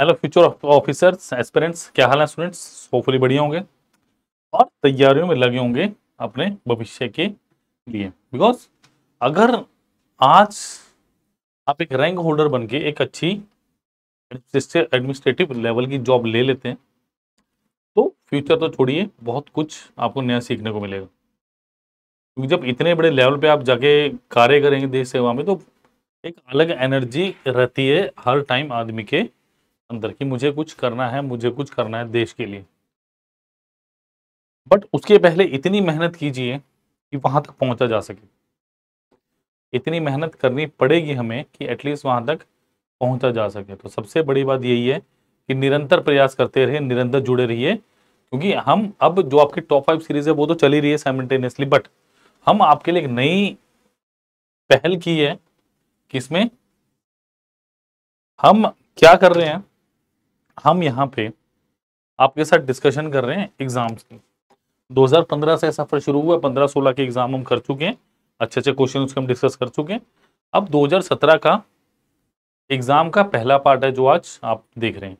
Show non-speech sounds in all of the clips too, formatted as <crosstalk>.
hello future officers aspirants क्या हाल है students hopefully बढ़िया होंगे और तैयारियों में लगे होंगे अपने भविष्य के लिए बिकॉज अगर आज आप एक रैंक होल्डर बन के एक अच्छी एडमिनिस्ट्रेटिव लेवल की जॉब ले लेते हैं तो फ्यूचर तो छोड़िए बहुत कुछ आपको नया सीखने को मिलेगा क्योंकि जब इतने बड़े लेवल पर आप जाके कार्य करेंगे देश सेवा में तो एक अलग एनर्जी रहती है हर टाइम आदमी के अंदर कि मुझे कुछ करना है मुझे कुछ करना है देश के लिए बट उसके पहले इतनी मेहनत कीजिए कि वहां तक पहुंचा जा सके इतनी मेहनत करनी पड़ेगी हमें कि एटलीस्ट वहां तक पहुंचा जा सके तो सबसे बड़ी बात यही है कि निरंतर प्रयास करते रहे निरंतर जुड़े रहिए क्योंकि हम अब जो आपकी टॉप फाइव सीरीज है वो तो चली रही है साइमटेनियसली बट हम आपके लिए एक नई पहल की है किसमें हम क्या कर रहे हैं हम यहाँ पे आपके साथ डिस्कशन कर रहे हैं एग्जाम्स की 2015 से सफ़र शुरू हुआ 15-16 के एग्ज़ाम हम कर चुके हैं अच्छे अच्छे क्वेश्चन उसके हम डिस्कस कर चुके हैं अब 2017 का एग्ज़ाम का पहला पार्ट है जो आज आप देख रहे हैं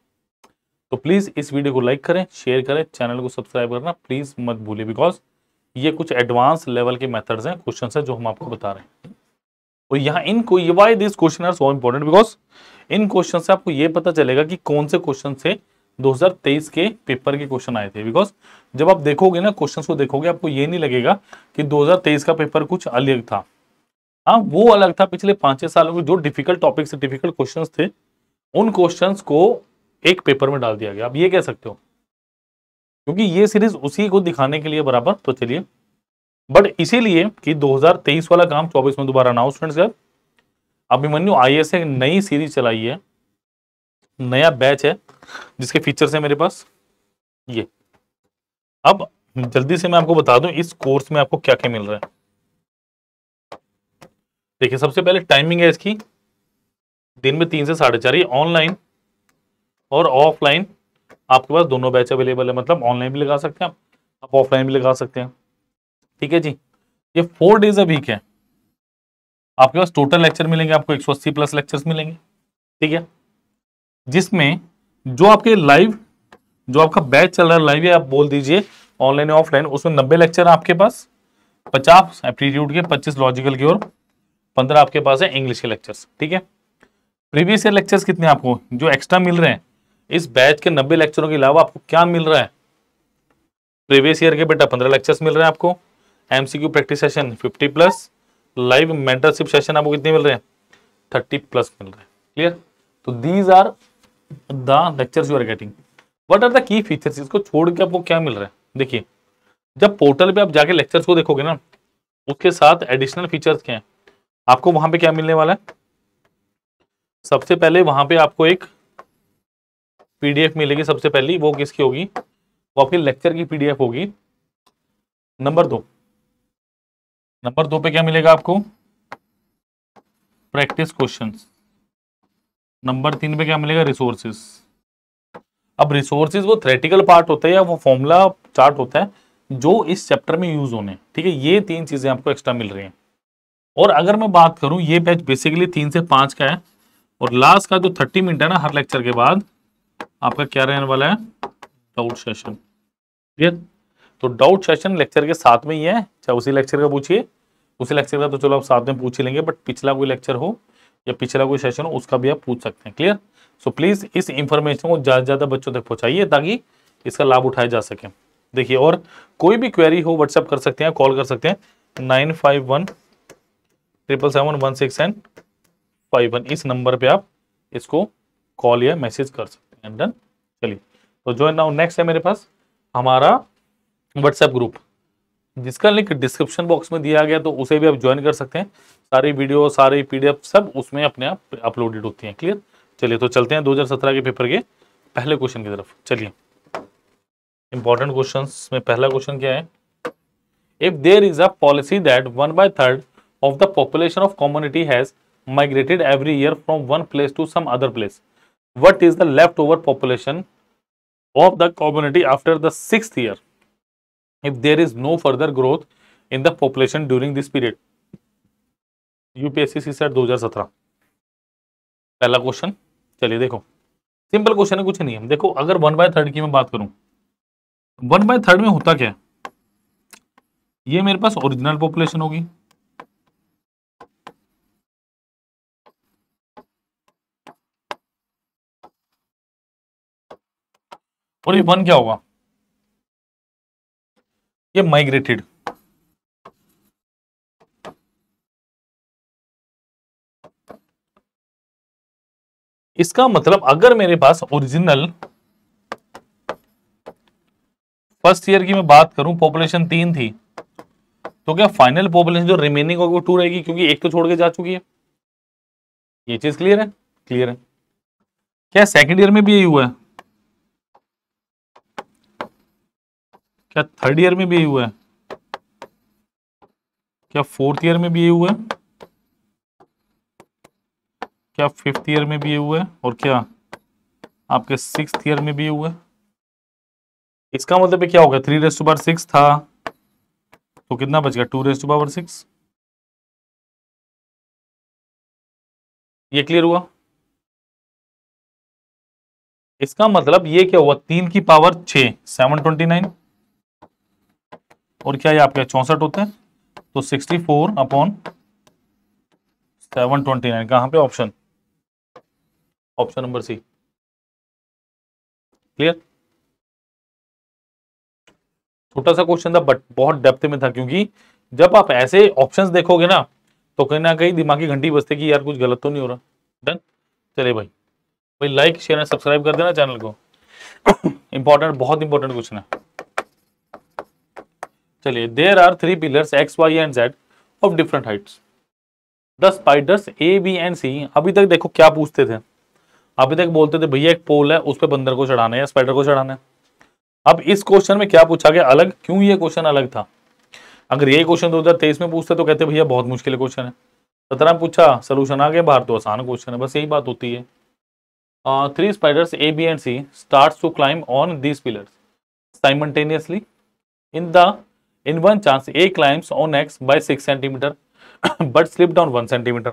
तो प्लीज़ इस वीडियो को लाइक करें शेयर करें चैनल को सब्सक्राइब करना प्लीज़ मत भूलिए बिकॉज ये कुछ एडवांस लेवल के मेथड्स हैं क्वेश्चन हैं जो हम आपको बता रहे हैं और यहाँ इनको ये why this question are so important because in question से आपको ये पता चलेगा कि कौन से क्वेश्चन से 2023 के पेपर के क्वेश्चन आए थे बिकॉज जब आप देखोगे ना क्वेश्चन को देखोगे आपको ये नहीं लगेगा कि 2023 का पेपर कुछ अलग था हाँ वो अलग था पिछले पांच छह सालों में जो डिफिकल्ट टॉपिक्स डिफिकल्ट क्वेश्चन थे उन क्वेश्चन को एक पेपर में डाल दिया गया आप ये कह सकते हो क्योंकि ये सीरीज उसी को दिखाने के लिए बराबर तो चलिए बट इसीलिए कि 2023 वाला काम 24 में दोबारा हो स्टूडेंट्स अभिमन्यु आई एस नई सीरीज चलाई है नया बैच है जिसके फीचर्स है मेरे पास ये अब जल्दी से मैं आपको बता दूं इस कोर्स में आपको क्या क्या मिल रहा है देखिए सबसे पहले टाइमिंग है इसकी दिन में तीन से साढ़े चार ऑनलाइन और ऑफलाइन आपके पास दोनों बैच अवेलेबल है मतलब ऑनलाइन भी लगा सकते हैं आप ऑफलाइन भी लगा सकते हैं ठीक है जी ये फोर डेज अ वीक है आपके पास टोटल लेक्चर मिलेंगे आपको 180 प्लस लेक्चर्स मिलेंगे ठीक है जिसमें जो आपके लाइव जो आपका बैच चल रहा है लाइव आप बोल दीजिए ऑनलाइन ऑफलाइन उसमें नब्बे लेक्चर आपके पास पचास एप्टीट्यूड के पच्चीस लॉजिकल के और पंद्रह आपके पास है इंग्लिश के लेक्चर्स ठीक है प्रीवियस ईयर लेक्चर्स कितने आपको जो एक्स्ट्रा मिल रहे हैं इस बैच के नब्बे लेक्चरों के अलावा आपको क्या मिल रहा है प्रीवियस ईयर के बेटा पंद्रह लेक्चर्स मिल रहे हैं आपको MCQ practice session fifty plus live mentorship session आपको कितने मिल रहे हैं थर्टी प्लस मिल रहे हैं क्लियर तो these are the lectures you are getting what are the key features इसको छोड़ के आपको क्या मिल रहा है देखिए जब पोर्टल पे आप जाके लेक्चर्स को देखोगे ना उसके साथ एडिशनल फीचर्स क्या हैं आपको वहां पे क्या मिलने वाला है सबसे पहले वहां पे आपको एक पीडीएफ मिलेगी सबसे पहली वो किसकी होगी वो आपकी लेक्चर की पीडीएफ होगी नंबर दो नंबर दो पे क्या मिलेगा आपको प्रैक्टिस क्वेश्चंस नंबर तीन पे क्या मिलेगा रिसोर्सिस अब रिसोर्सेज वो थ्रेटिकल पार्ट होता है या वो फॉर्मूला चार्ट होता है जो इस चैप्टर में यूज होने ठीक है ये तीन चीजें आपको एक्स्ट्रा मिल रही हैं और अगर मैं बात करूं ये बैच बेसिकली तीन से पांच का है और लास्ट का जो थर्टी मिनट है ना हर लेक्चर के बाद आपका क्या रहने वाला है डाउट सेशन है तो डाउट सेशन लेक्चर के साथ में ही है चाहे उसी लेक्चर का पूछिए उसी लेक्चर का तो चलो आप साथ में पूछ ही लेंगे बट पिछला कोई लेक्चर हो या पिछला कोई सेशन हो उसका भी आप पूछ सकते हैं क्लियर सो प्लीज़ इस इन्फॉर्मेशन को ज़्यादा से ज़्यादा बच्चों तक पहुँचाइए ताकि इसका लाभ उठाया जा सके देखिए और कोई भी क्वेरी हो व्हाट्सएप कर सकते हैं कॉल कर सकते हैं nine five one triple seven one six and five one इस नंबर पे आप इसको कॉल या मैसेज कर सकते हैं डन चलिए तो जो है नाउ नेक्स्ट है मेरे पास हमारा व्हाट्सएप ग्रुप जिसका लिंक डिस्क्रिप्शन बॉक्स में दिया गया तो उसे भी आप ज्वाइन कर सकते हैं सारी वीडियो सारी पीडीएफ सब उसमें अपने आप अपलोडेड होती हैं क्लियर चलिए तो चलते हैं 2017 के पेपर के पहले क्वेश्चन की तरफ चलिए इंपॉर्टेंट क्वेश्चन में पहला क्वेश्चन क्या है if there is a policy that one by third of the population of community has migrated every year from one place to some other place what is the leftover population of the community after the sixth year if there is no further growth in the population during this period UPSC दो हजार 2017 पहला question चलिए देखो simple question है कुछ नहीं है देखो अगर वन बाय थर्ड की मैं बात करूं वन बाय थर्ड में होता क्या ये मेरे पास ओरिजिनल पॉपुलेशन होगी और ये वन क्या होगा ये माइग्रेटेड इसका मतलब अगर मेरे पास ओरिजिनल फर्स्ट ईयर की मैं बात करूं पॉपुलेशन तीन थी तो क्या फाइनल पॉपुलेशन जो रिमेनिंग होगी वो टू रहेगी क्योंकि एक तो छोड़ के जा चुकी है ये चीज क्लियर है क्लियर है क्या सेकंड ईयर में भी यही हुआ है क्या थर्ड ईयर में भी यही हुआ है क्या फोर्थ ईयर में भी यही हुआ है क्या फिफ्थ ईयर में भी ये हुआ है और क्या आपके सिक्स ईयर में भी हुआ है इसका मतलब क्या होगा three raise to power six था तो कितना बच गया two raise to power six ये क्लियर हुआ इसका मतलब ये क्या हुआ तीन की पावर छह सेवन ट्वेंटी नाइन और क्या ये आपके चौंसठ होते हैं तो sixty four upon seven twenty nine कहाँ पर option option number C clear छोटा सा क्वेश्चन था बट बहुत डेप्थ में था क्योंकि जब आप ऐसे ऑप्शंस देखोगे ना तो कहीं ना कहीं दिमाग की घंटी बजते कि यार कुछ गलत तो नहीं हो रहा डन चले भाई भाई लाइक शेयर एंड सब्सक्राइब कर देना चैनल को इंपॉर्टेंट <coughs> बहुत इंपॉर्टेंट क्वेश्चन है चलिए there are three pillars X Y and Z of different heights the spiders A B and C अभी तक देखो क्या पूछते थे अभी तक बोलते थे भैया एक पोल है उस पर बंदर को चढ़ाना है स्पाइडर को चढ़ाना है अब इस क्वेश्चन में क्या पूछा गया अलग क्यों ये क्वेश्चन अलग था अगर ये क्वेश्चन दो हज़ार तेईस में पूछते तो कहते भैया बहुत मुश्किल क्वेश्चन है सत्रह में पूछा सोल्यूशन आ गया बाहर तो आसान क्वेश्चन है बस यही बात होती है three spiders A B and C start to climb on these pillars simultaneously in the in one chance A climbs on X by six centimetre but slip down one centimetre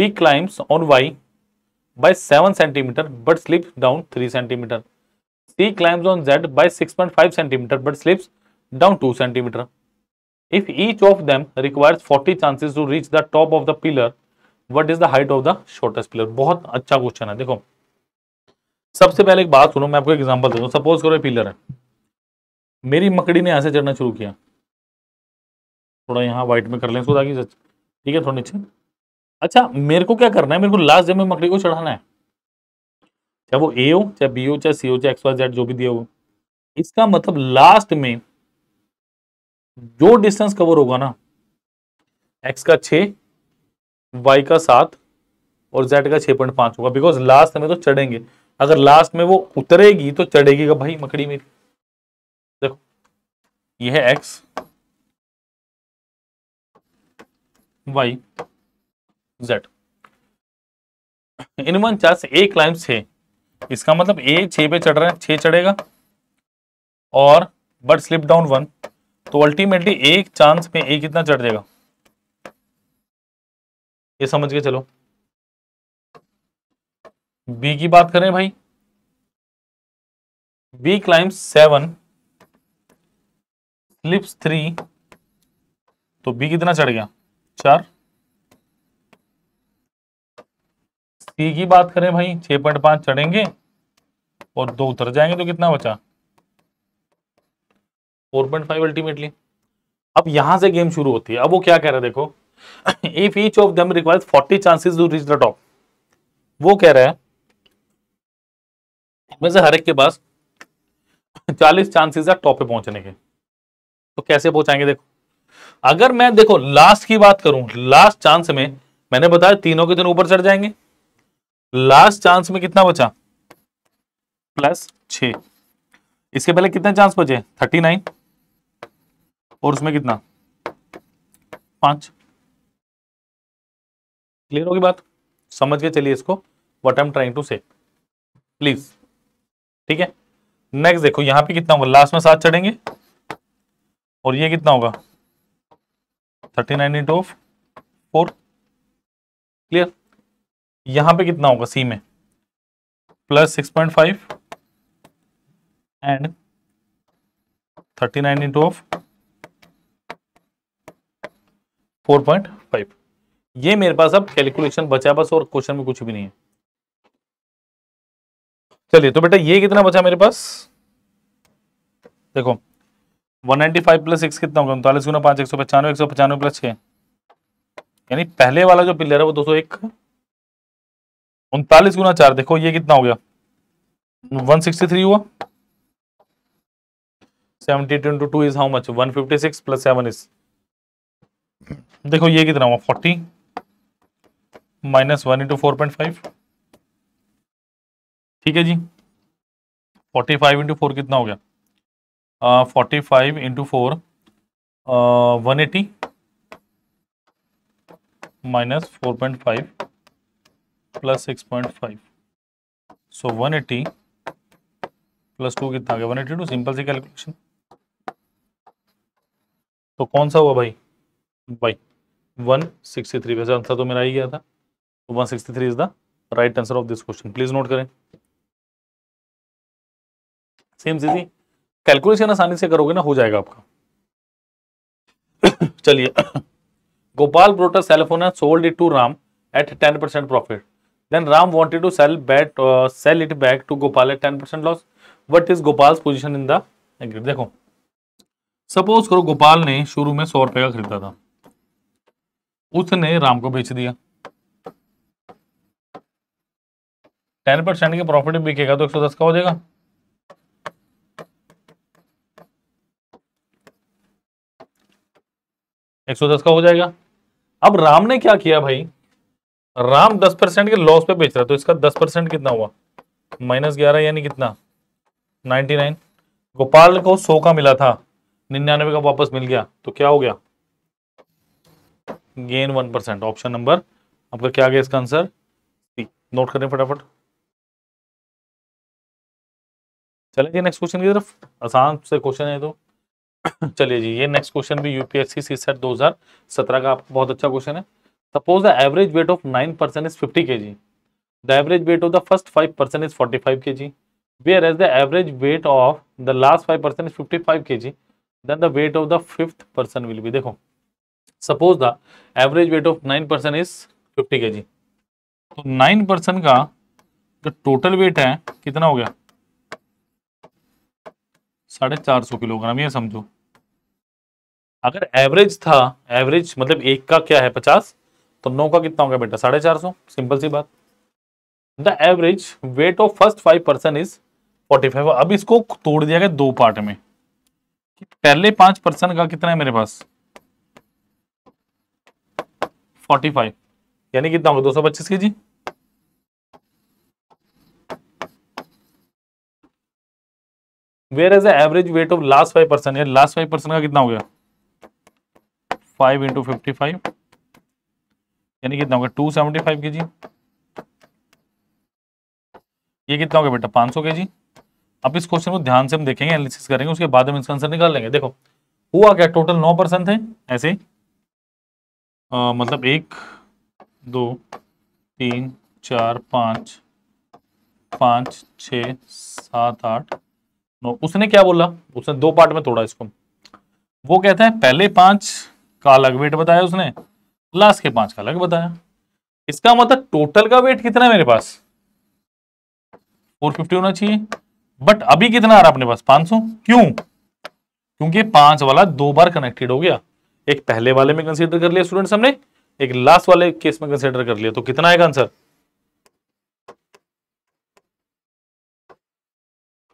B climbs on Y by seven centimetre but slip down three centimetre C climbs on Z by six point five centimetre but slip down two centimetre if each of them requires forty chances to reach the top of the pillar what is the height of the shortest pillar बहुत अच्छा question है देखो सबसे पहले एक बात सुनो मैं आपको एग्जाम्पल दे दूँ सपोज करो पिलर है मेरी मकड़ी ने यहाँ से चढ़ना शुरू किया थोड़ा यहाँ व्हाइट में कर लें इसको ताकि ठीक है थोड़ा नीचे अच्छा मेरे को क्या करना है मेरे को लास्ट जब मैं मकड़ी को चढ़ाना है चाहे वो ए हो चाहे बी हो चाहे सी हो चाहे एक्स वाई जेड जो भी दिया हो इसका मतलब लास्ट में जो डिस्टेंस कवर होगा ना एक्स का छ वाई का सात और जेड का छः पॉइंट पाँच होगा बिकॉज लास्ट में तो चढ़ेंगे अगर लास्ट में वो उतरेगी तो चढ़ेगी भाई मकड़ी मेरी ये है एक्स वाई जेड इनवन चार से ए क्लाइम छ इसका मतलब ए छ पे चढ़ रहा है छ चढ़ेगा और बट स्लिप डाउन वन तो अल्टीमेटली एक चांस में ए कितना चढ़ जाएगा ये समझ के चलो बी की बात करें भाई B climb seven slips three तो बी कितना चढ़ गया चार सी की बात करें भाई छह पॉइंट पांच चढ़ेंगे और दो उतर जाएंगे तो कितना बचा फोर पॉइंट फाइव अल्टीमेटली अब यहां से गेम शुरू होती है अब वो क्या कह रहे हैं देखो if each of them requires forty chances to reach the top वो कह रहे हैं से हर एक के पास चालीस चांसेस है टॉप पे पहुंचने के तो कैसे पहुंचाएंगे देखो अगर मैं देखो लास्ट की बात करूं लास्ट चांस में मैंने बताया तीनों के दिन ऊपर चढ़ जाएंगे लास्ट चांस में कितना बचा प्लस छ इसके पहले कितने चांस बचे थर्टी नाइन और उसमें कितना पांच क्लियर होगी बात समझ के चलिए इसको what I am trying to say please ठीक है नेक्स्ट देखो यहां पे कितना होगा लास्ट में सात चढ़ेंगे और ये कितना होगा thirty nine into of four clear यहां पे कितना होगा सी में plus six point five and thirty nine into of four point five ये मेरे पास अब कैलकुलेशन बचा बस और क्वेश्चन में कुछ भी नहीं है चलिए तो बेटा ये कितना बचा मेरे पास देखो one ninety five plus six कितना होगा उनतालीस गुना पाँच एक सौ पचानवे एक सौ पचानवे प्लस छः यानी पहले वाला जो पिलर है वो दो सौ एक उनतालीस गुना चार देखो ये कितना हो गया वन सिक्सटी थ्री हुआ seventy two into two is how much one fifty six plus seven is देखो ये कितना हुआ forty minus one into four point five ठीक है जी फोर्टी फाइव इंटू फोर कितना हो गया forty five into four one eighty minus four point five plus six point five so one eighty plus two कितना गया वन एटी टू सिंपल सी calculation तो कौन सा हुआ भाई भाई वन सिक्सटी थ्री वैसे आंसर तो मेरा ही गया था one sixty three is the right answer of this question please note करें सेम चीज़ कैलकुलेशन आसानी से करोगे ना हो जाएगा आपका <coughs> चलिए <coughs> Gopal brought cellphone sold it to Ram at ten percent profit then Ram wanted to sell but sell it back to Gopal at ten percent loss what is Gopal position इन दिट देखो सपोज करो गोपाल ने शुरू में सौ रुपए का खरीदा था उसने राम को बेच दिया टेन परसेंट के प्रॉफिट बिकेगा तो एक सौ दस का हो जाएगा 110 का हो जाएगा अब राम ने क्या किया भाई राम 10 परसेंट के लॉस पे बेच रहा तो इसका 10 परसेंट कितना हुआ माइनस ग्यारह यानी कितना 99 गोपाल को 100 का मिला था निन्यानवे का वापस मिल गया तो क्या हो गया gain one percent option number आपका क्या गया इसका आंसर सी नोट करें फटाफट चलेंगे नेक्स्ट क्वेश्चन की तरफ आसान से क्वेश्चन है तो चलिए जी ये नेक्स्ट क्वेश्चन भी यूपीएससी सी सेट दो का आपको बहुत अच्छा क्वेश्चन है suppose the average weight of nine percent is fifty K G the average weight of the first five percent is forty five K G whereas the average weight of the last five percent is fifty five K G then the weight of the fifth person will भी देखो suppose the average weight of nine percent is fifty K G तो nine percent का जो total weight है कितना हो गया साढ़े चार सौ किलोग्राम ये समझो अगर एवरेज था एवरेज मतलब एक का क्या है पचास तो नौ का कितना होगा बेटा साढ़े चार सौ सिंपल सी बात the average weight of first five percent is forty five अब इसको तोड़ दिया गया दो पार्ट में पहले पांच परसेंट का कितना है मेरे पास फोर्टी फाइव यानी कितना होगा दो सौ पच्चीस K G whereas average weight of last five percent यार लास्ट फाइव परसेंट का कितना हो गया फाइव इंटू फिफ्टी फाइव यानी कितना हो गया टू सेवेंटी फाइव के जी ये कितना हो गया बेटा पांच सौ के जी अब इस क्वेश्चन को ध्यान से हम देखेंगे एनालिसिस करेंगे उसके बाद हम इसका आंसर निकाल लेंगे देखो हुआ क्या टोटल नौ परसेंट है ऐसे आ, मतलब एक दो तीन चार पाँच पाँच छ सात आठ उसने क्या बोला उसने दो पार्ट में तोड़ा इसको वो कहते हैं पहले पांच का अलग वेट बताया उसने लास्ट के पांच का अलग बताया इसका मतलब टोटल का वेट कितना है मेरे पास 450 होना चाहिए बट अभी कितना आ रहा है अपने पास 500 क्यों क्योंकि पांच वाला दो बार कनेक्टेड हो गया एक पहले वाले में कंसीडर कर लिया स्टूडेंट्स हमने एक लास्ट वाले केस में कंसीडर कर लिया तो कितना आएगा answer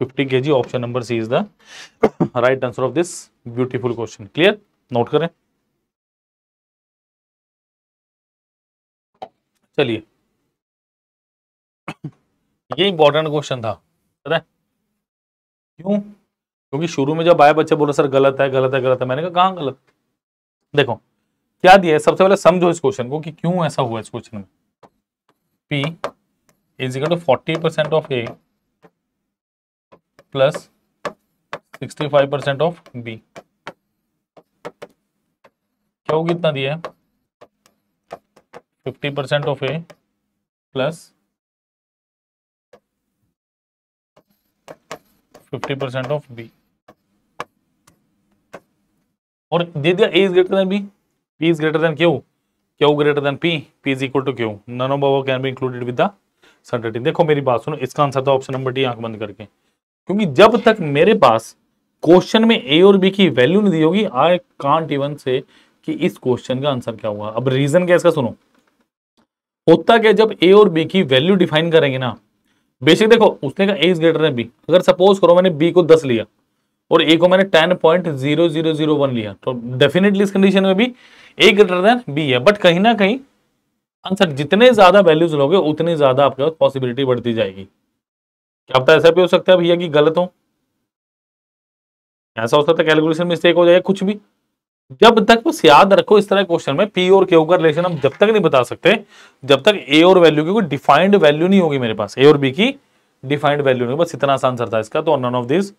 50 kg option number C is the right answer of this beautiful question clear note करें चलिए <coughs> ये इंपॉर्टेंट क्वेश्चन था पता है क्यों क्योंकि शुरू में जब आया बच्चे बोला सर गलत है गलत है गलत है मैंने कहा कहाँ गलत देखो क्या दिया है सबसे पहले समझो इस क्वेश्चन को कि क्यों ऐसा हुआ इस क्वेश्चन में P is two forty percent of A plus sixty five percent of B क्यों कितना दिया है percent of A plus fifty percent of B और दे दिया A is greater than B P is greater than Q Q greater than P P is equal to Q none of can be included with the certainty देखो मेरी बात सुनो इसका answer था option number D आंख बंद करके क्योंकि जब तक मेरे पास क्वेश्चन में ए और बी की वैल्यू नहीं दी होगी आई कांट इवन से कि इस क्वेश्चन का आंसर क्या हुआ अब रीजन क्या इसका सुनो होता क्या जब ए और बी की वैल्यू डिफाइन करेंगे ना बेसिक देखो उसने कहा ए इज ग्रेटर है बी अगर सपोज करो मैंने बी को दस लिया और ए को मैंने ten point zero zero zero one लिया तो डेफिनेटली इस कंडीशन में भी ए ग्रेटर देन बी है बट कहीं ना कहीं आंसर जितने ज्यादा वैल्यूज लोगे उतनी ज्यादा आपके पास पॉसिबिलिटी बढ़ती जाएगी क्या पता ऐसा भी हो सकता है भैया कि गलत हो ऐसा हो सकता है कैलकुलेशन मिस्टेक हो जाए कुछ भी जब तक बस याद रखो इस तरह क्वेश्चन में पी और क्यू का रिलेशन हम जब तक नहीं बता सकते जब तक ए और वैल्यू की कोई डिफाइंड वैल्यू नहीं होगी मेरे पास ए और बी की डिफाइंड वैल्यू नहीं बस इतना आसान आंसर था इसका तो none of this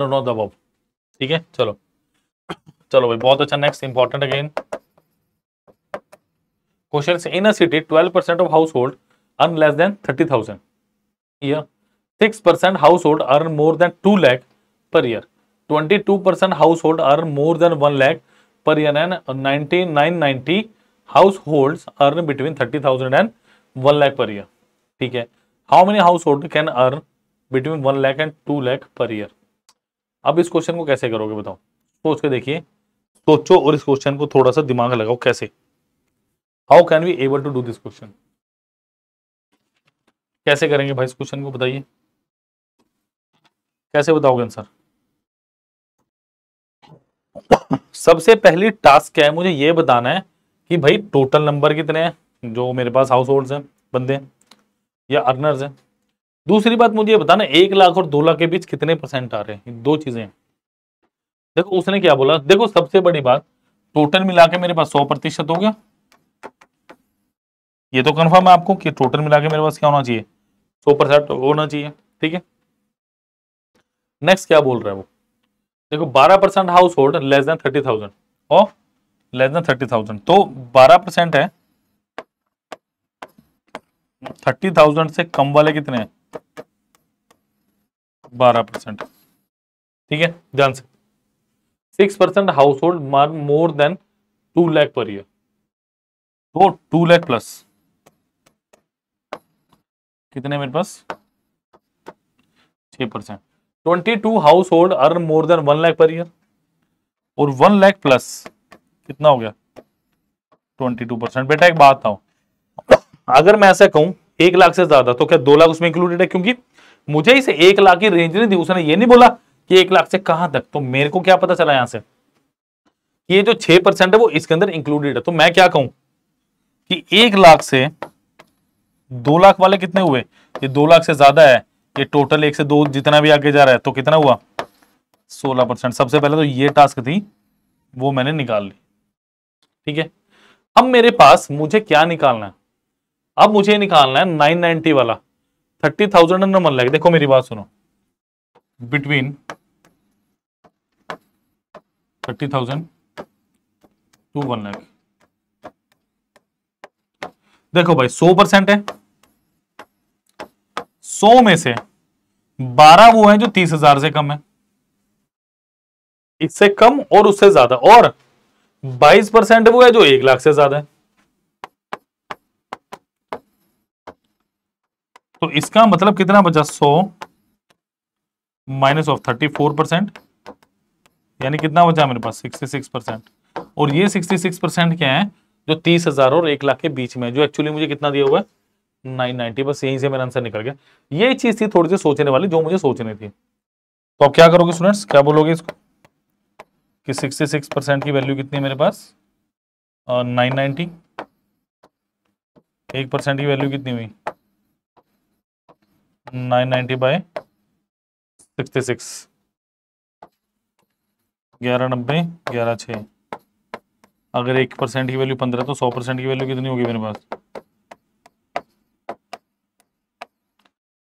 none of the ठीक है चलो चलो भाई बहुत अच्छा next important again question in a city twelve percent of household earn less than thirty thousand year six percent household earn more than two lakh per year twenty two percent household earn more than one lakh per year and ninety nine ninety household earn between thirty thousand and one lakh per year ठीक है how many household can earn between one lakh and two lakh per year अब इस question को कैसे करोगे बताओ सोच के देखिए सोचो और इस क्वेश्चन को थोड़ा सा दिमाग लगाओ कैसे how can we able to do this question कैसे करेंगे भाई इस क्वेश्चन को बताइए कैसे बताओगे आंसर सबसे पहली टास्क क्या है मुझे ये बताना है कि भाई टोटल नंबर कितने हैं जो मेरे पास हाउस होल्ड हैं बंदे हैं या अर्नर्स हैं दूसरी बात मुझे ये बताना एक लाख और दो लाख के बीच कितने परसेंट आ रहे हैं दो चीजें देखो उसने क्या बोला देखो सबसे बड़ी बात टोटल मिला के मेरे पास सौ प्रतिशत हो गया ये तो कन्फर्म है आपको कि टोटल मिला के मेरे पास क्या होना चाहिए सौ परसेंट तो होना चाहिए ठीक है नेक्स्ट क्या बोल रहा है वो देखो बारह percent household less than thirty thousand और लेस देन थर्टी थाउजेंड तो बारह परसेंट है थर्टी थाउजेंड से कम वाले कितने हैं बारह परसेंट ठीक है ध्यान से six percent household more than two lakh per year तो टू लैख प्लस कितने मेरे पास छह percent twenty two household earn more than one lakh per year और वन लाख प्लस कितना हो गया ट्वेंटी टू परसेंट बेटा एक बात था अगर मैं ऐसा कहूं एक लाख से ज्यादा तो क्या दो लाख उसमें इंक्लूडेड है क्योंकि मुझे इसे एक लाख की रेंज नहीं दी उसने ये नहीं बोला कि एक लाख से कहां तक तो मेरे को क्या पता चला यहां से ये जो छह परसेंट है वो इसके अंदर इंक्लूडेड है तो मैं क्या कहूं कि एक लाख से दो लाख वाले कितने हुए ये दो लाख से ज्यादा है ये टोटल एक से दो जितना भी आगे जा रहा है तो कितना हुआ सोलह परसेंट सबसे पहले तो ये टास्क थी वो मैंने निकाल ली ठीक है अब मेरे पास मुझे क्या निकालना है अब मुझे निकालना है नाइन नाइनटी वाला थर्टी थाउजेंड नंबर वन देखो मेरी बात सुनो between thirty thousand to one lakh देखो भाई सौ परसेंट है सौ में से बारह वो हैं जो तीस हजार से कम है इससे कम और उससे ज्यादा और बाईस परसेंट वो है जो एक लाख से ज्यादा है तो इसका मतलब कितना बचा सौ minus of thirty four percent यानी कितना बचा मेरे पास सिक्सटी सिक्स परसेंट और ये सिक्सटी सिक्स परसेंट क्या है जो तीस हजार और एक लाख के बीच में जो एक्चुअली मुझे कितना दिया हुआ है नाइन नाइनटी बस यहीं से मेरा आंसर निकल गया ये चीज थी थोड़ी सी सोचने वाली जो मुझे सोचनी थी तो आप क्या करोगे स्टूडेंट्स क्या बोलोगे इसको कि 66 परसेंट की वैल्यू कितनी है मेरे पास नाइन नाइनटी एक परसेंट की वैल्यू कितनी हुई nine ninety by sixty six ग्यारह नब्बे ग्यारह छः अगर एक परसेंट की वैल्यू पंद्रह तो सौ परसेंट की वैल्यू कितनी होगी मेरे पास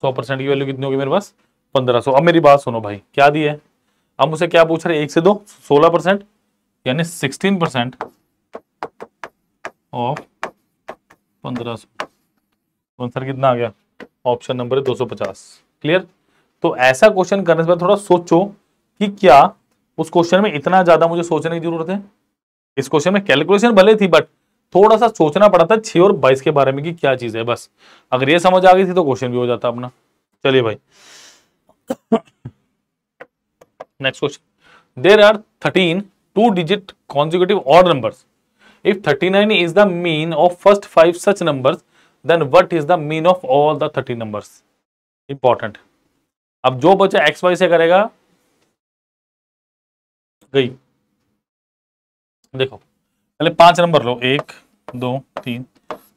सौ परसेंट की वैल्यू कितनी होगी मेरे पास पंद्रह सौ अब मेरी बात सुनो भाई क्या दी है अब मुझसे क्या पूछ रहे एक से दो सोलह परसेंट यानी सिक्सटीन परसेंट ऑफ पंद्रह सौ आंसर कितना आ गया ऑप्शन नंबर है दो सौ पचास क्लियर तो ऐसा क्वेश्चन करने से पहले थोड़ा सोचो कि क्या उस क्वेश्चन में इतना ज्यादा मुझे सोचने की जरूरत है इस क्वेश्चन में कैलकुलेशन भले थी बट थोड़ा सा सोचना पड़ा था छः और बाईस के बारे में कि क्या चीज़ है बस अगर ये समझ आ गई थी तो क्वेश्चन भी हो जाता अपना चलिए भाई next question there are thirteen two digit consecutive odd number if thirty nine is the mean of first five such number then what is the mean of all the thirty number important अब जो बच्चा x Y से करेगा गई देखो पहले पांच number लो एक दो तीन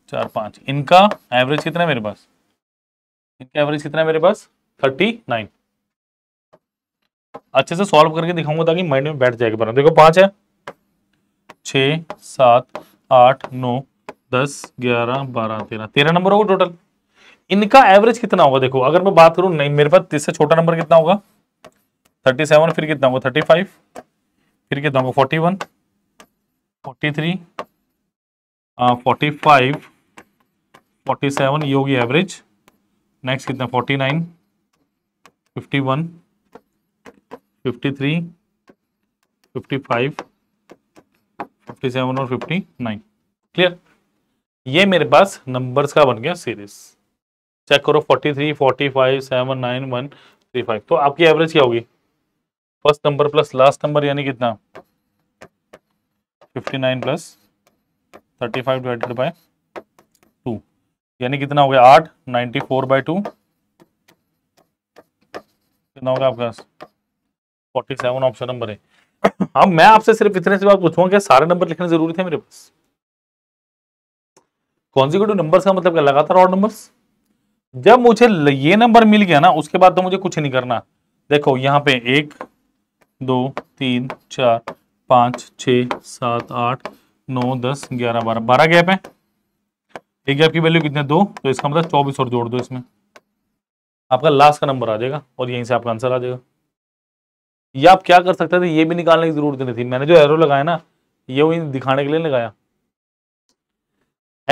चार पांच इनका एवरेज कितना है मेरे पास इनका एवरेज कितना है मेरे पास थर्टी नाइन अच्छे से सॉल्व करके दिखाऊंगा ताकि माइंड में बैठ जाएगा बना देखो पांच है छ सात आठ नौ दस ग्यारह बारह तेरह तेरह नंबर होगा टोटल इनका एवरेज कितना होगा देखो अगर मैं बात करूं नहीं मेरे पास इससे छोटा नंबर कितना होगा थर्टी सेवन फिर कितना होगा थर्टी फाइव फिर कितना होगा forty one forty three forty five forty seven ये होगी एवरेज नेक्स्ट कितना forty nine fifty one fifty three fifty five fifty seven और फिफ्टी नाइन क्लियर ये मेरे पास नंबर्स का बन गया सीरीज चेक करो forty three forty five seven nine one three five तो आपकी एवरेज क्या होगी first number plus last number यानी कितना 59 plus 35 five divided by two यानी कितना हो गया आठ 94 फोर बाई टू कितना होगा आपका 47 ऑप्शन नंबर है अब <coughs> हाँ, मैं आपसे सिर्फ इतने से बात पूछूंगा कि सारे नंबर लिखने जरूरी थे मेरे पास कॉन्जिक्यूटिव नंबर्स का मतलब क्या लगातार और नंबर्स जब मुझे ये नंबर मिल गया ना उसके बाद तो मुझे कुछ नहीं करना देखो यहाँ पे एक दो तीन चार पाँच छ सात आठ नौ दस ग्यारह बारह बारह गैप है एक गैप की वैल्यू कितने दो तो इसका मतलब चौबीस और जोड़ दो इसमें आपका लास्ट का नंबर आ जाएगा और यहीं से आपका आंसर आ जाएगा ये आप क्या कर सकते थे ये भी निकालने की जरूरत नहीं थी मैंने जो एरो लगाया ना ये वो दिखाने के लिए लगाया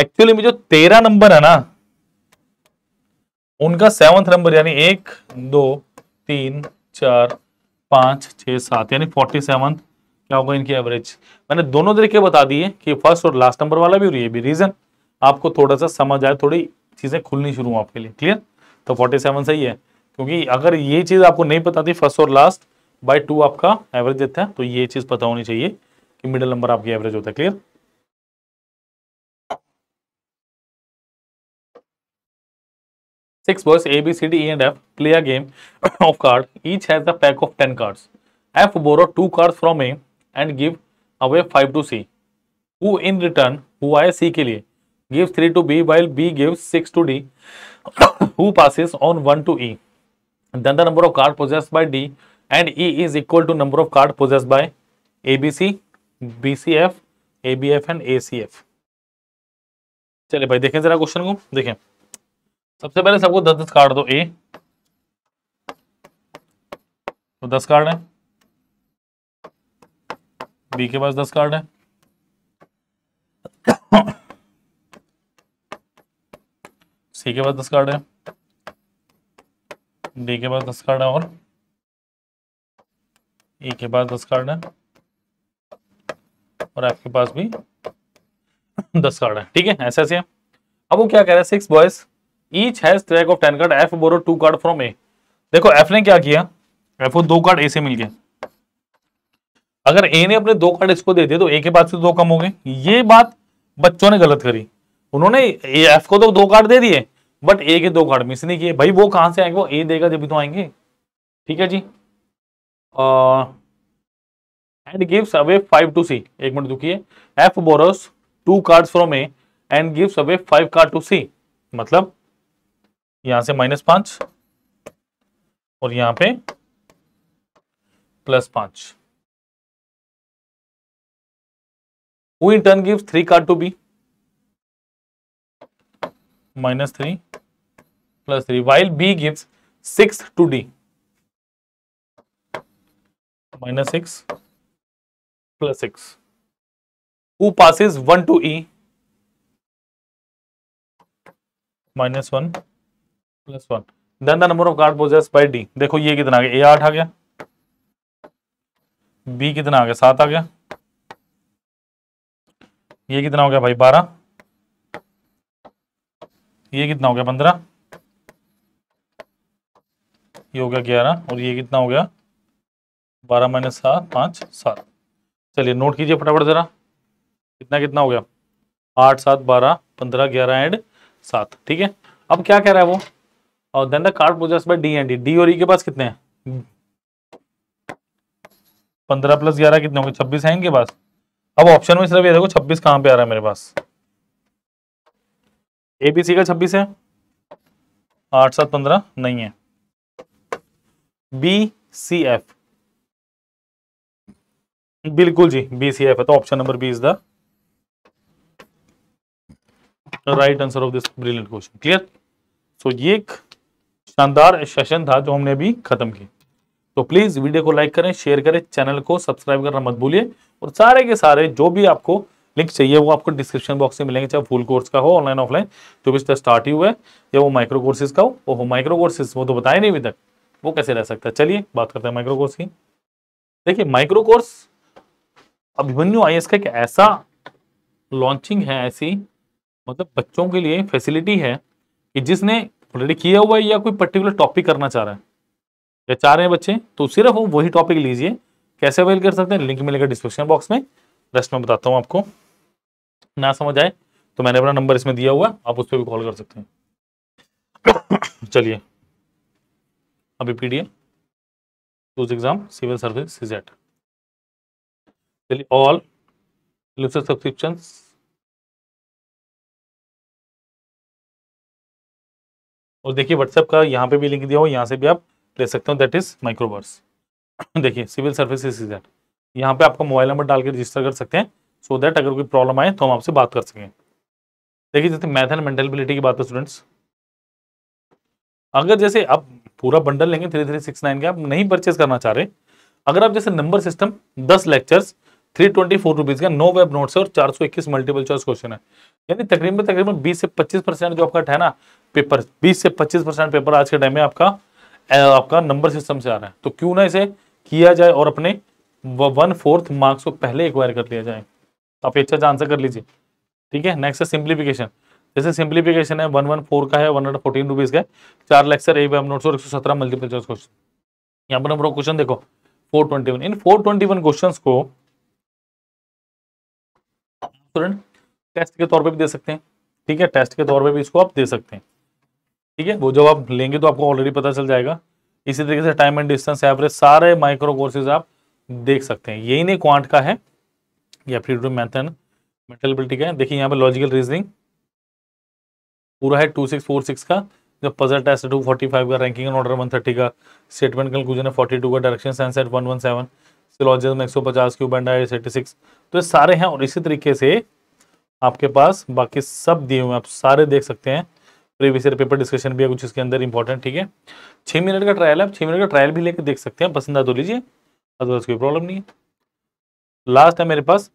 एक्चुअली में जो तेरह नंबर है ना उनका सेवंथ नंबर यानी एक दो तीन चार पांच छ सात यानी फोर्टी सेवंथ क्या होगा इनकी एवरेज मैंने दोनों तरीके बता दिए कि फर्स्ट और लास्ट नंबर वाला भी और ये भी रीजन आपको थोड़ा सा समझ आए थोड़ी चीज़ें खुलनी शुरू आपके लिए क्लियर तो फोर्टी सेवन सही है क्योंकि अगर ये चीज़ आपको नहीं पता थी फर्स्ट और लास्ट बाई टू आपका एवरेज देता है तो ये चीज़ पता होनी चाहिए कि मिडिल नंबर आपकी एवरेज होता है clear six boys A B C D and F play a game of card each Each pack of ten cards F borrow two borrow from A and give away five to C who in return who आए C के लिए give three to B while B give six to D who passes on one to E then the number of card possess by D and E is equal to number of card possess by A B C B C F A B F and A C F चलिए भाई देखें जरा question को देखें सबसे पहले सबको दस दस कार्ड दो ए तो दस कार्ड है बी के पास दस कार्ड है सी के पास दस कार्ड है डी के पास दस कार्ड है और ई के पास दस कार्ड है और एफ के पास भी दस कार्ड है ठीक है ऐसे ऐसे अब वो क्या कह रहा है six boys each has track of ten card F borrow two card from A देखो एफ ने क्या किया एफ को दो कार्ड ए से मिल गया अगर ए ने अपने दो कार्ड इसको दे दिए तो ए के पास से दो कम हो गए ये बात बच्चों ने गलत करी उन्होंने एफ को तो दो कार्ड दे दिए बट ए के दो कार्ड मिस नहीं किए भाई वो कहां से आएंगे वो ए देगा जब तो आएंगे ठीक है जी and gives away five to C एक मिनट दुखिए F borrows two card from A and gives away five card to C मतलब यहां से माइनस पांच और यहां पे प्लस पांच who in turn gives 3 card to b minus 3 plus 3 while b gives 6 to d minus 6 plus 6 who passes 1 to e minus 1 plus 1 then the number of card possessed by d देखो ये कितना आ गया ए आठ आ गया B कितना आ गया सात आ गया ये कितना हो गया भाई बारह ये कितना हो गया पंद्रह ये हो गया ग्यारह और ये कितना हो गया बारह माइनस सात पाँच सात चलिए नोट कीजिए फटाफट ज़रा कितना कितना हो गया आठ सात बारह पंद्रह ग्यारह एंड सात ठीक है अब क्या कह रहा है वो और then the card possess by D and D D और ई e के पास कितने हैं पंद्रह प्लस ग्यारह कितने होंगे छब्बीस है इनके पास अब ऑप्शन में सिर्फ ये देखो छब्बीस कहां पे आ रहा है मेरे पास ए बी सी का छब्बीस है आठ सात पंद्रह नहीं है बी सी एफ बिल्कुल जी बी सी एफ है तो option number B is the right answer of this brilliant question clear so ये एक शानदार सेशन था जो हमने अभी खत्म किया तो प्लीज वीडियो को लाइक करें शेयर करें चैनल को सब्सक्राइब करना मत भूलिए और सारे के सारे जो भी आपको लिंक चाहिए वो आपको डिस्क्रिप्शन बॉक्स में मिलेंगे चाहे फुल कोर्स का हो ऑनलाइन ऑफलाइन जो भी स्टार्ट ही हुआ है या वो माइक्रो कोर्सेज का हो वो माइक्रो कोर्सेज वो तो बताए नहीं अभी तक वो कैसे रह सकता है चलिए बात करते हैं माइक्रो कोर्स की देखिए माइक्रो कोर्स अभिमन्यु आई का एक ऐसा लॉन्चिंग है ऐसी मतलब बच्चों के लिए फैसिलिटी है कि जिसने ऑलरेडी किया हुआ है या कोई पर्टिकुलर टॉपिक करना चाह रहा है या चार हैं बच्चे तो सिर्फ वो वही टॉपिक लीजिए कैसे अवेल कर सकते हैं लिंक मिलेगा डिस्क्रिप्शन बॉक्स में रेस्ट में बताता हूँ आपको ना समझ आए तो मैंने अपना नंबर इसमें दिया हुआ आप उस पर भी कॉल कर सकते हैं चलिए अभी P D exam civil service सीजेट चलिए ऑल लिस्ट सब्सक्रिप्शन और देखिए व्हाट्सएप का यहाँ पे भी लिंक दिया हो यहाँ से भी आप ले सकता हूँ दैट इज माइक्रोवर्स देखिए सिविल सर्विसेज इज दैट यहाँ पे आपका मोबाइल नंबर डाल के रजिस्टर कर सकते हैं सो so दैट अगर कोई प्रॉब्लम आए तो हम आपसे बात कर सकें देखिए जैसे मैथ एंड मेंटेबिलिटी की बात है स्टूडेंट्स अगर जैसे आप पूरा बंडल लेंगे थ्री थ्री सिक्स नाइन के आप नहीं परचेज करना चाह रहे अगर आप जैसे नंबर सिस्टम दस lectures three twenty four rupees का नो वेब नोट्स और चार सौ इक्कीस मल्टीपल चॉइस क्वेश्चन है यानी तकरीबन तकरीबन बीस से पच्चीस परसेंट जो आपका है ना पेपर बीस से पच्चीस परसेंट पेपर आज के टाइम में आपका आपका नंबर सिस्टम से आ रहा है तो क्यों ना इसे किया जाए और अपने वन फोर्थ मार्क्स को पहले एक्वायर कर लिया जाए तो आप एक अच्छा आंसर कर लीजिए ठीक है नेक्स्ट है सिंप्लीफिकेशन जैसे सिंप्लीफिकेशन है वन वन फोर का है वन हंड्रेड फोर्टीन रुपीज़ का चार लेक्चर ए एम नोट सौ एक सौ सत्रह मल्टीपल चॉइस क्वेश्चन यहाँ पर नंबर ऑफ क्वेश्चन देखो फोर ट्वेंटी वन इन फोर ट्वेंटी वन क्वेश्चन को स्टूडेंट टेस्ट के तौर पर भी दे सकते हैं ठीक है टेस्ट के तौर पर भी इसको आप दे सकते हैं ठीक है वो जब आप लेंगे तो आपको ऑलरेडी पता चल जाएगा इसी तरीके से टाइम एंड डिस्टेंस एवरेज सारे माइक्रो कोर्सेज आप देख सकते हैं यही नहीं क्वांट का है या फिर मैथन मेंटल का है देखिए यहाँ पर लॉजिकल रीजनिंग पूरा है टू सिक्स फोर सिक्स का जो puzzle test two forty five का ranking and order one thirty का स्टेटमेंट कंक्लूजन है फोर्टी टू का direction sense eight one one seven में एक सौ पचास cube and I eighty six तो ये सारे हैं और इसी तरीके से आपके पास बाकी सब दिए हुए हैं आप सारे देख सकते हैं प्रीवियस ईयर पेपर डिस्कशन भी है कुछ इसके अंदर इंपॉर्टेंट ठीक है छः मिनट का ट्रायल है आप छः मिनट का ट्रायल भी लेकर देख सकते हैं पसंद आ तो लीजिए अदरवाइज कोई प्रॉब्लम नहीं है लास्ट है मेरे पास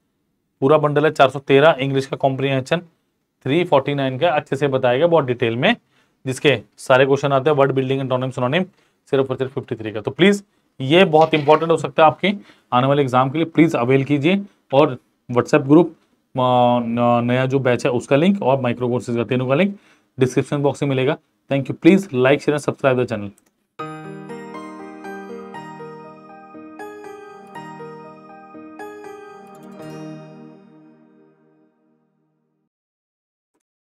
पूरा बंडल है 413 इंग्लिश का कॉम्प्रीहेंशन 349 का अच्छे से बताएगा बहुत डिटेल में जिसके सारे क्वेश्चन आते हैं वर्ड बिल्डिंग एंटोनिम सोनोनिम सिर्फ और सिर्फ 53 का तो प्लीज़ ये बहुत इंपॉर्टेंट हो सकता है आपके आने वाले एग्जाम के लिए प्लीज़ अवेल कीजिए और व्हाट्सएप ग्रुप नया जो बैच है उसका लिंक और माइक्रो कोर्सेज का तीनों का लिंक डिस्क्रिप्शन बॉक्स में मिलेगा thank you please like share and subscribe the channel